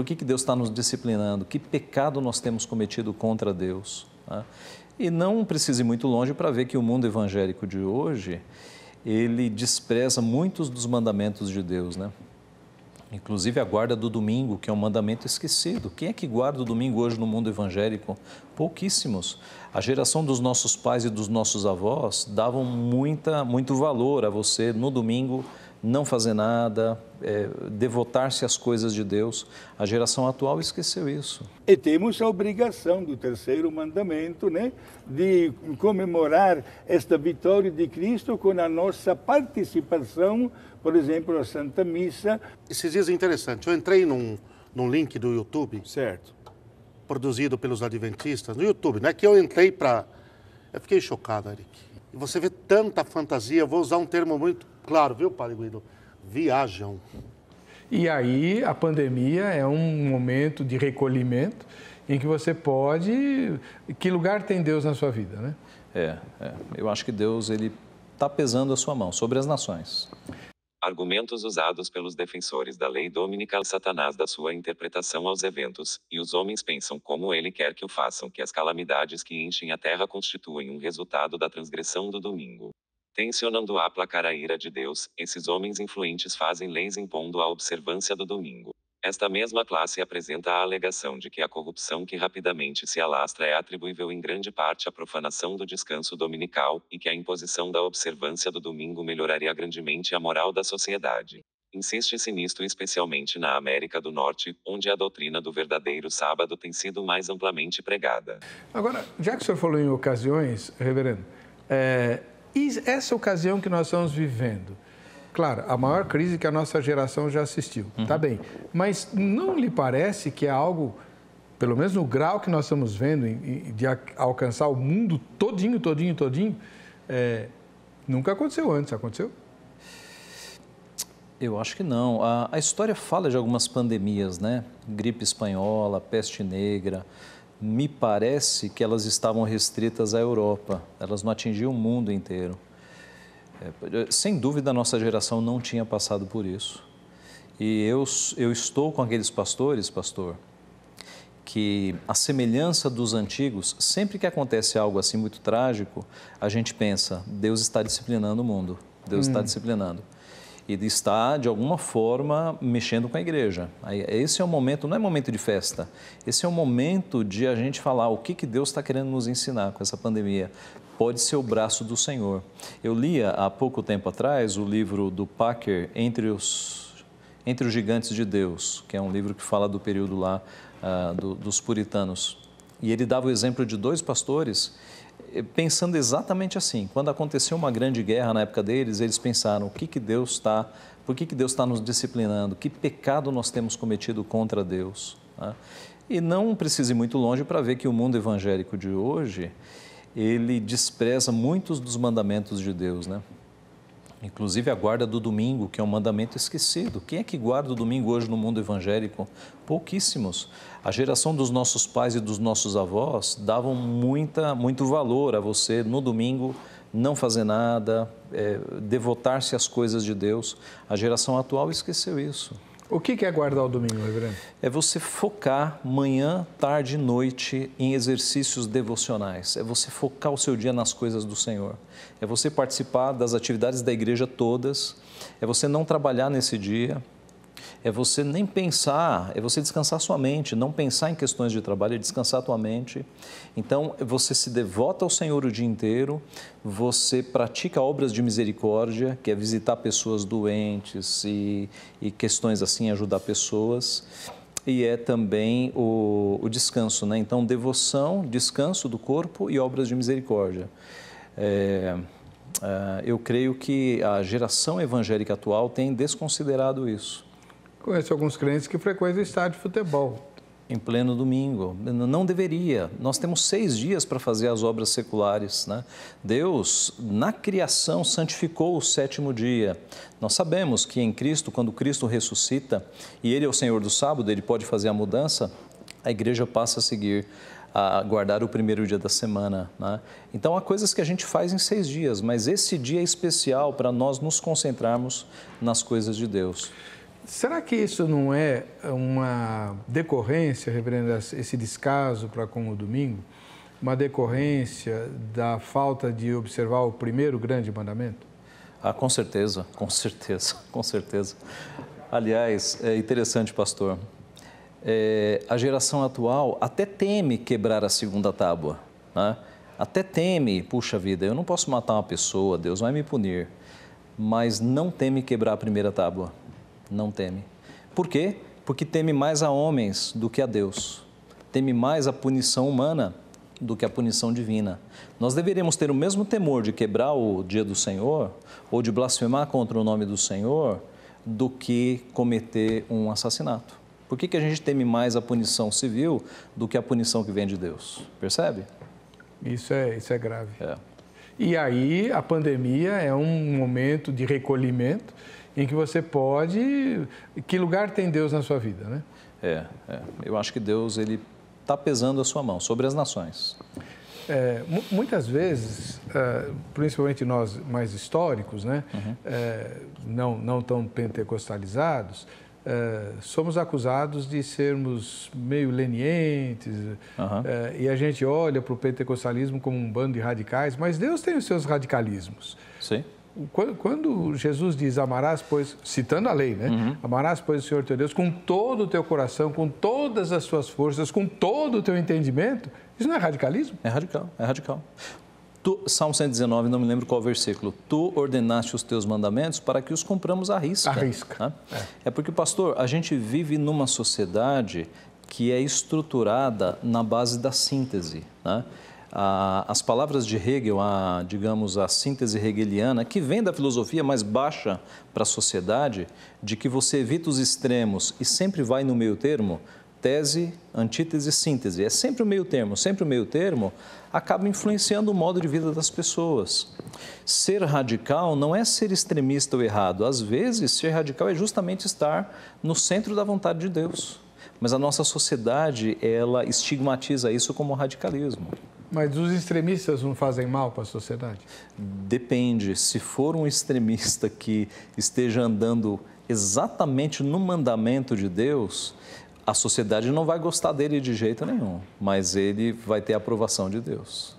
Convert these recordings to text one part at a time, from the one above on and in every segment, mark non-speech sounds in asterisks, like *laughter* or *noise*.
Por que, que Deus está nos disciplinando? Que pecado nós temos cometido contra Deus? Né? E não precise ir muito longe para ver que o mundo evangélico de hoje, ele despreza muitos dos mandamentos de Deus, né? Inclusive a guarda do domingo, que é um mandamento esquecido. Quem é que guarda o domingo hoje no mundo evangélico? Pouquíssimos. A geração dos nossos pais e dos nossos avós davam muita, muito valor a você no domingo não fazer nada, é, devotar-se às coisas de Deus. A geração atual esqueceu isso. E temos a obrigação do terceiro mandamento, né, de comemorar esta vitória de Cristo com a nossa participação, por exemplo, à Santa Missa. Esses dias é interessante. Eu entrei num, num link do YouTube. Certo. Produzido pelos adventistas, no YouTube, né? Que eu entrei para. Eu fiquei chocado, Eric e você vê tanta fantasia, vou usar um termo muito claro, viu, Padre Guido? Viajam. E aí a pandemia é um momento de recolhimento em que você pode. Que lugar tem Deus na sua vida, né? É, é. eu acho que Deus ele está pesando a sua mão sobre as nações argumentos usados pelos defensores da lei dominical Satanás da sua interpretação aos eventos, e os homens pensam como ele quer que o façam que as calamidades que enchem a terra constituem um resultado da transgressão do domingo. Tensionando a aplacar a ira de Deus, esses homens influentes fazem leis impondo a observância do domingo. Esta mesma classe apresenta a alegação de que a corrupção que rapidamente se alastra é atribuível em grande parte à profanação do descanso dominical e que a imposição da observância do domingo melhoraria grandemente a moral da sociedade. Insiste-se nisto especialmente na América do Norte, onde a doutrina do verdadeiro sábado tem sido mais amplamente pregada. Agora, já que o senhor falou em ocasiões, reverendo, é, essa ocasião que nós estamos vivendo, Claro, a maior crise que a nossa geração já assistiu, tá uhum. tá bem. Mas não lhe parece que é algo, pelo menos no grau que nós estamos vendo, de alcançar o mundo todinho, todinho, todinho, é, nunca aconteceu antes, aconteceu? Eu acho que não. A, a, história fala de algumas pandemias, né? Gripe espanhola, peste negra. Me parece que elas estavam restritas à Europa. Elas não atingiam o mundo inteiro. É, sem dúvida, a nossa geração não tinha passado por isso. E eu, eu estou com aqueles pastores, pastor, que a semelhança dos antigos, sempre que acontece algo assim muito trágico, a gente pensa: Deus está disciplinando o mundo, Deus hum. está disciplinando. E está, de alguma forma, mexendo com a igreja. Esse é o momento, não é momento de festa, esse é o momento de a gente falar o que, que Deus está querendo nos ensinar com essa pandemia, pode ser o braço do Senhor. Eu lia há pouco tempo atrás o livro do Packer, Entre os, Entre os Gigantes de Deus, que é um livro que fala do período lá ah, do, dos puritanos. E ele dava o exemplo de dois pastores eh, pensando exatamente assim. Quando aconteceu uma grande guerra na época deles, eles pensaram: o que, que Deus está, por que, que Deus está nos disciplinando? Que pecado nós temos cometido contra Deus? Né? E não precise ir muito longe para ver que o mundo evangélico de hoje ele despreza muitos dos mandamentos de Deus, né? Inclusive a guarda do domingo, que é um mandamento esquecido. Quem é que guarda o domingo hoje no mundo evangélico? Pouquíssimos. A geração dos nossos pais e dos nossos avós davam muita, muito valor a você no domingo não fazer nada, é, devotar-se às coisas de Deus. A geração atual esqueceu isso. O que é guardar o domingo, reverendo? É você focar manhã, tarde e noite em exercícios devocionais. É você focar o seu dia nas coisas do Senhor. É você participar das atividades da igreja todas. É você não trabalhar nesse dia é você nem pensar, é você descansar sua mente, não pensar em questões de trabalho, é descansar tua mente. Então, você se devota ao Senhor o dia inteiro, você pratica obras de misericórdia, que é visitar pessoas doentes e, e questões assim, ajudar pessoas e é também o, o, descanso, né? Então, devoção, descanso do corpo e obras de misericórdia. É, é, eu creio que a geração evangélica atual tem desconsiderado isso. Conheço alguns crentes que frequentam estádio de futebol. Em pleno domingo. Não deveria. Nós temos seis dias para fazer as obras seculares. Né? Deus, na criação, santificou o sétimo dia. Nós sabemos que em Cristo, quando Cristo ressuscita e Ele é o Senhor do sábado, Ele pode fazer a mudança, a igreja passa a seguir a guardar o primeiro dia da semana. Né? Então, há coisas que a gente faz em seis dias, mas esse dia é especial para nós nos concentrarmos nas coisas de Deus. Será que isso não é uma decorrência, reverendo, esse descaso para com o domingo? Uma decorrência da falta de observar o primeiro grande mandamento? Ah, com certeza, com certeza, *laughs* com certeza. Aliás, é interessante, pastor. É, a geração atual até teme quebrar a segunda tábua, né? até teme, puxa vida, eu não posso matar uma pessoa, Deus vai me punir, mas não teme quebrar a primeira tábua não teme. Por quê? Porque teme mais a homens do que a Deus. Teme mais a punição humana do que a punição divina. Nós deveríamos ter o mesmo temor de quebrar o dia do Senhor ou de blasfemar contra o nome do Senhor do que cometer um assassinato. Por que, que a gente teme mais a punição civil do que a punição que vem de Deus? Percebe? Isso é, isso é grave. É. E aí a pandemia é um momento de recolhimento em que você pode. Que lugar tem Deus na sua vida, né? É, é. eu acho que Deus ele está pesando a sua mão sobre as nações. É, muitas vezes, é, principalmente nós mais históricos, né, uhum. é, não, não tão pentecostalizados, é, somos acusados de sermos meio lenientes uhum. e a gente olha para o pentecostalismo como um bando de radicais, mas Deus tem os seus radicalismos. Sim quando Jesus diz amarás, pois, citando a lei, né? Uhum. Amarás, pois, o Senhor teu Deus com todo o teu coração, com todas as suas forças, com todo o teu entendimento, isso não é radicalismo? É radical, é radical. Tu, Salmo 119, não me lembro qual versículo. Tu ordenaste os teus mandamentos para que os compramos à risca. À risca. Né? É. é porque, pastor, a gente vive numa sociedade que é estruturada na base da síntese, né? a, as palavras de Hegel, a, digamos, a síntese hegeliana, que vem da filosofia mais baixa para a sociedade, de que você evita os extremos e sempre vai no meio termo, tese, antítese, síntese, é sempre o meio termo, sempre o meio termo, acaba influenciando o modo de vida das pessoas. Ser radical não é ser extremista ou errado, às vezes ser radical é justamente estar no centro da vontade de Deus. Mas a nossa sociedade, ela estigmatiza isso como radicalismo. Mas os extremistas não fazem mal para a sociedade? Depende. Se for um extremista que esteja andando exatamente no mandamento de Deus, a sociedade não vai gostar dele de jeito nenhum, mas ele vai ter a aprovação de Deus.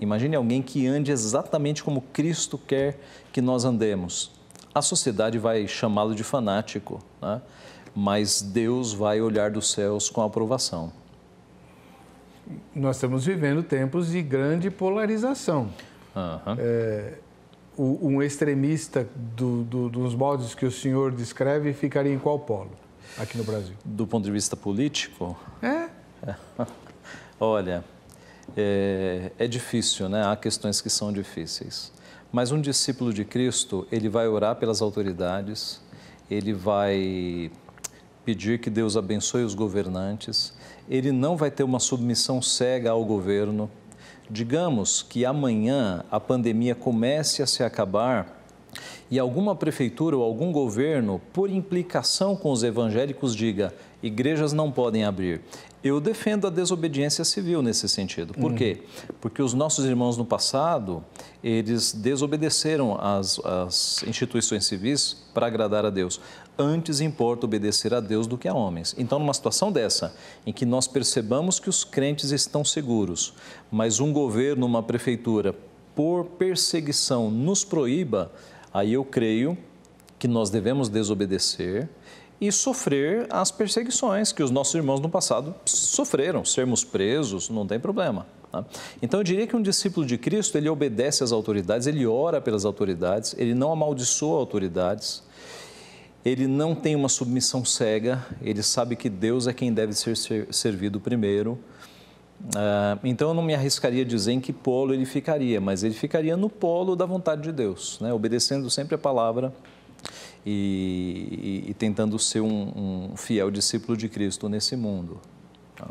Imagine alguém que ande exatamente como Cristo quer que nós andemos. A sociedade vai chamá-lo de fanático, né? mas Deus vai olhar dos céus com aprovação nós estamos vivendo tempos de grande polarização. Uhum. É, o, um extremista do, do, dos modos que o senhor descreve ficaria em qual polo aqui no Brasil? Do ponto de vista político? É. é. *laughs* Olha, é, é difícil, né? Há questões que são difíceis. Mas um discípulo de Cristo, ele vai orar pelas autoridades, ele vai pedir que Deus abençoe os governantes. Ele não vai ter uma submissão cega ao governo. Digamos que amanhã a pandemia comece a se acabar e alguma prefeitura ou algum governo, por implicação com os evangélicos, diga: igrejas não podem abrir. Eu defendo a desobediência civil nesse sentido. Por uhum. quê? Porque os nossos irmãos no passado, eles desobedeceram às instituições civis para agradar a Deus antes importa obedecer a Deus do que a homens. Então, numa situação dessa, em que nós percebamos que os crentes estão seguros, mas um governo, uma prefeitura, por perseguição, nos proíba, aí eu creio que nós devemos desobedecer e sofrer as perseguições que os nossos irmãos no passado sofreram. Sermos presos, não tem problema. Tá? Então, eu diria que um discípulo de Cristo, ele obedece às autoridades, ele ora pelas autoridades, ele não amaldiçoa autoridades, ele não tem uma submissão cega, ele sabe que Deus é quem deve ser servido primeiro. Ah, então eu não me arriscaria a dizer em que polo ele ficaria, mas ele ficaria no polo da vontade de Deus, né? obedecendo sempre a palavra e, e, e tentando ser um, um, fiel discípulo de Cristo nesse mundo. Ah.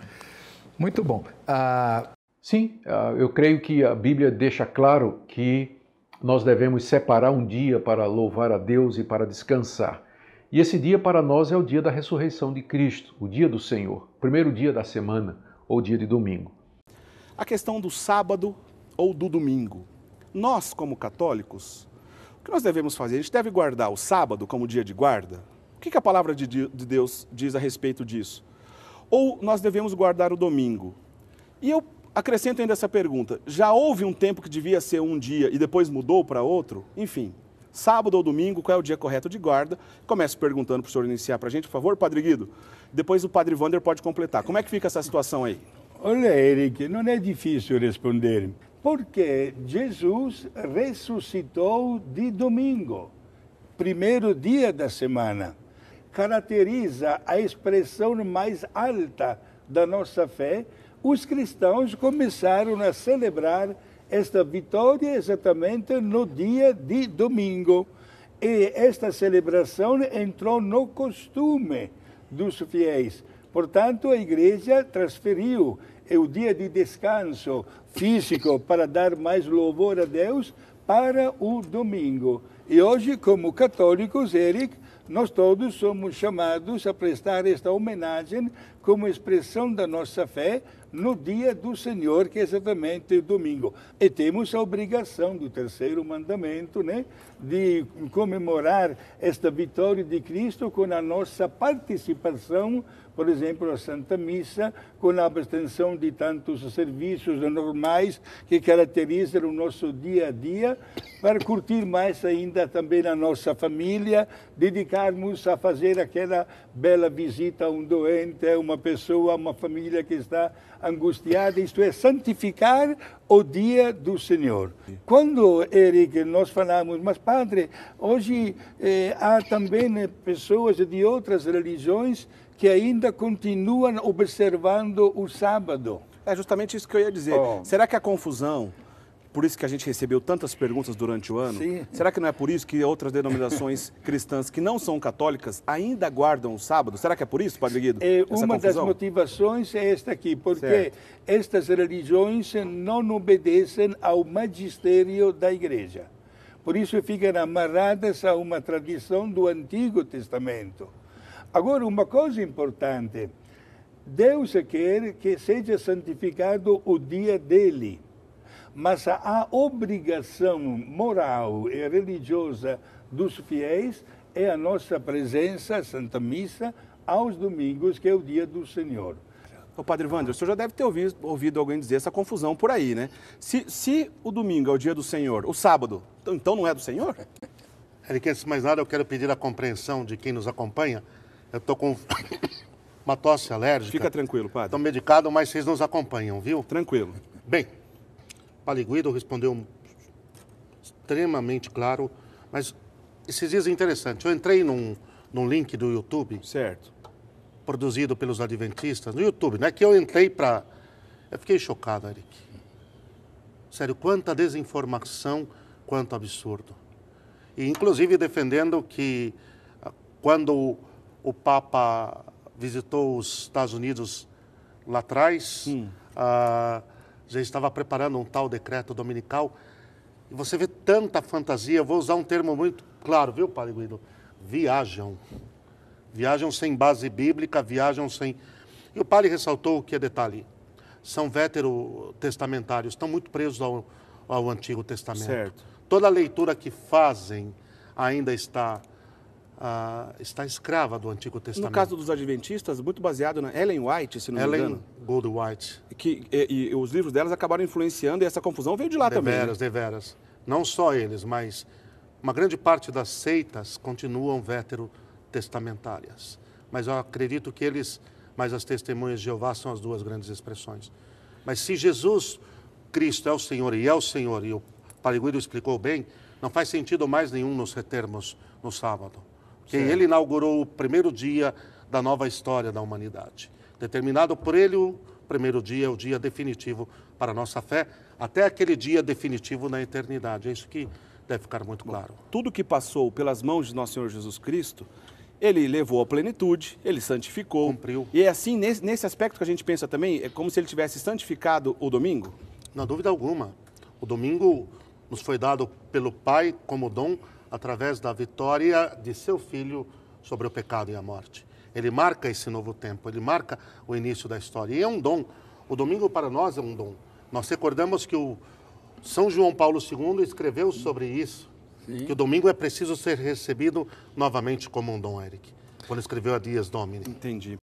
Muito bom. Ah, sim, ah, eu creio que a Bíblia deixa claro que nós devemos separar um dia para louvar a Deus e para descansar. E esse dia para nós é o dia da ressurreição de Cristo, o dia do Senhor, primeiro dia da semana ou dia de domingo. A questão do sábado ou do domingo. Nós, como católicos, o que nós devemos fazer? A gente deve guardar o sábado como dia de guarda? O que, a palavra de Deus diz a respeito disso? Ou nós devemos guardar o domingo? E eu acrescento ainda essa pergunta: já houve um tempo que devia ser um dia e depois mudou para outro? Enfim, sábado ou domingo, qual é o dia correto de guarda. Começo perguntando para o senhor iniciar para a gente, por favor, Padre Guido. Depois o Padre Wander pode completar. Como é que fica essa situação aí? Olha, Eric, não é difícil responder, porque Jesus ressuscitou de domingo, primeiro dia da semana. Caracteriza a expressão mais alta da nossa fé. Os cristãos começaram a celebrar esta vitória exatamente no dia de domingo. E esta celebração entrou no costume dos fiéis. Portanto, a igreja transferiu é o dia de descanso físico para dar mais louvor a Deus para o domingo. E hoje, como católicos, Eric, nós todos somos chamados a prestar esta homenagem como expressão da nossa fé no dia do Senhor, que é exatamente domingo. E temos a obrigação do terceiro mandamento, né? de comemorar esta vitória de Cristo com a nossa participação, por exemplo, à Santa Missa, com a abstenção de tantos serviços normais que caracterizam o nosso dia a dia, para curtir mais ainda também a nossa família, dedicarmos a fazer aquela bela visita a um doente, a uma pessoa, a uma família que está angustiada, isto é, santificar o dia do Senhor. Quando, Eric, nós falamos, mas para padre. Hoje eh, há também né, pessoas de outras religiões que ainda continuam observando o sábado. É justamente isso que eu ia dizer. Oh. Será que a confusão por isso que a gente recebeu tantas perguntas durante o ano? Sim. Será que não é por isso que outras denominações *laughs* cristãs que não são católicas ainda guardam o sábado? Será que é por isso, Padre Guido? É, uma das motivações é esta aqui, porque certo. estas religiões não obedecem ao magistério da igreja. Por isso ficam amarradas a uma tradição do Antigo Testamento. Agora, uma coisa importante: Deus quer que seja santificado o dia dele, mas a obrigação moral e religiosa dos fiéis é a nossa presença à Santa Missa aos domingos, que é o dia do Senhor. Ô, Padre Wander, o senhor já deve ter ouvido, ouvido, alguém dizer essa confusão por aí, né? Se, se o domingo é o dia do Senhor, o sábado, então, então não é do Senhor? Eric, antes de mais nada, eu quero pedir a compreensão de quem nos acompanha. Eu estou com *coughs* uma tosse alérgica. Fica tranquilo, padre. Estou medicado, mas vocês nos acompanham, viu? Tranquilo. Bem, Paliguido respondeu extremamente claro, mas esses dias é interessante. Eu entrei num, num link do YouTube. Certo produzido pelos adventistas no YouTube, né? Que eu entrei para. Eu fiquei chocado, Eric. Sério, quanta desinformação, quanto absurdo. E, inclusive, defendendo que ah, quando o Papa visitou os Estados Unidos lá atrás, ah, já estava preparando um tal decreto dominical. E você vê tanta fantasia, vou usar um termo muito claro, viu, Padre Guido? Viajam viajam sem base bíblica, viajam sem. E o padre ressaltou que é detalhe: são veterotestamentários, estão muito presos ao, ao Antigo Testamento. Certo. Toda leitura que fazem ainda está. Uh, está escrava do Antigo Testamento. No caso dos Adventistas, muito baseado na Ellen White, se não Ellen me engano. Ellen Gold White. Que, e, e, os livros delas acabaram influenciando e essa confusão veio de lá também. Deveras, né? deveras. Não só eles, mas uma grande parte das seitas continuam vétero testamentárias. Mas eu acredito que eles, mas as testemunhas de Jeová são as duas grandes expressões. Mas se Jesus Cristo é o Senhor e é o Senhor, e o Pariguido explicou bem, não faz sentido mais nenhum nos retermos no sábado. Porque Sim. ele inaugurou o primeiro dia da nova história da humanidade. Determinado por ele, o primeiro dia é o dia definitivo para a nossa fé, até aquele dia definitivo na eternidade. É isso que deve ficar muito claro. tudo que passou pelas mãos de nosso Senhor Jesus Cristo ele levou à plenitude, ele santificou. Cumpriu. E é assim, nesse, nesse aspecto que a gente pensa também, é como se ele tivesse santificado o domingo? Na dúvida alguma. O domingo nos foi dado pelo Pai como dom através da vitória de seu filho sobre o pecado e a morte. Ele marca esse novo tempo, ele marca o início da história. E é um dom. O domingo para nós é um dom. Nós recordamos que o São João Paulo II escreveu sobre isso Sim. que o domingo é preciso ser recebido novamente como um dom, Eric, quando escreveu a Dias Domini. Entendi.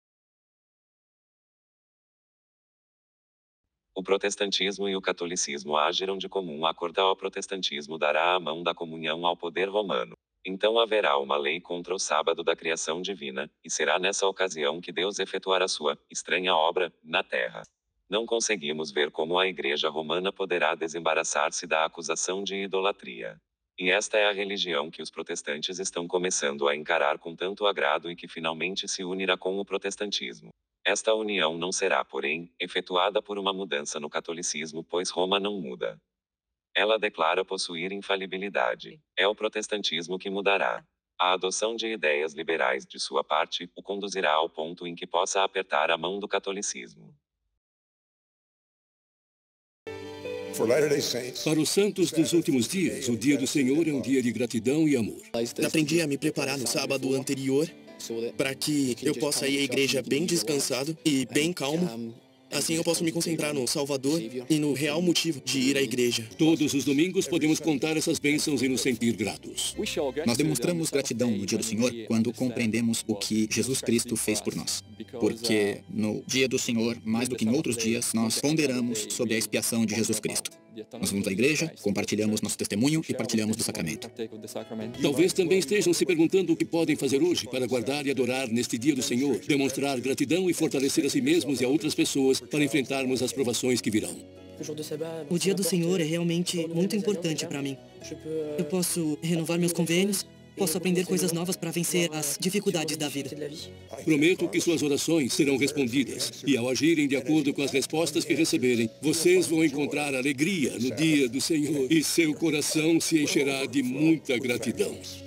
O protestantismo e o catolicismo agiram de comum acordo ao protestantismo dará a mão da comunhão ao poder romano. Então haverá uma lei contra o sábado da criação divina, e será nessa ocasião que Deus efetuará sua estranha obra na terra. Não conseguimos ver como a Igreja Romana poderá desembaraçar-se da acusação de idolatria. E esta é a religião que os protestantes estão começando a encarar com tanto agrado e que finalmente se unirá com o protestantismo. Esta união não será, porém, efetuada por uma mudança no catolicismo, pois Roma não muda. Ela declara possuir infalibilidade. É o protestantismo que mudará. A adoção de ideias liberais de sua parte o conduzirá ao ponto em que possa apertar a mão do catolicismo. Para os santos dos últimos dias, o dia do Senhor é um dia de gratidão e amor. Aprendi a me preparar no sábado anterior para que eu possa ir à igreja bem descansado e bem calmo Assim eu posso me concentrar no Salvador e no real motivo de ir à igreja. Todos os domingos podemos contar essas bênçãos e nos sentir gratos. Nós demonstramos gratidão no dia do Senhor quando compreendemos o que Jesus Cristo fez por nós. Porque no dia do Senhor, mais do que em outros dias, nós ponderamos sobre a expiação de Jesus Cristo. Nós vamos à igreja, compartilhamos nosso testemunho e partilhamos do sacramento. Talvez também estejam se perguntando o que podem fazer hoje para guardar e adorar neste dia do Senhor, demonstrar gratidão e fortalecer a si mesmos e a outras pessoas para enfrentarmos as provações que virão. O dia do Senhor é realmente muito importante para mim. Eu posso renovar meus convênios, posso aprender coisas novas para vencer as dificuldades da vida. Prometo que suas orações serão respondidas. E ao agirem de acordo com as respostas que receberem, vocês vão encontrar alegria no dia do Senhor. E seu coração se encherá de muita gratidão.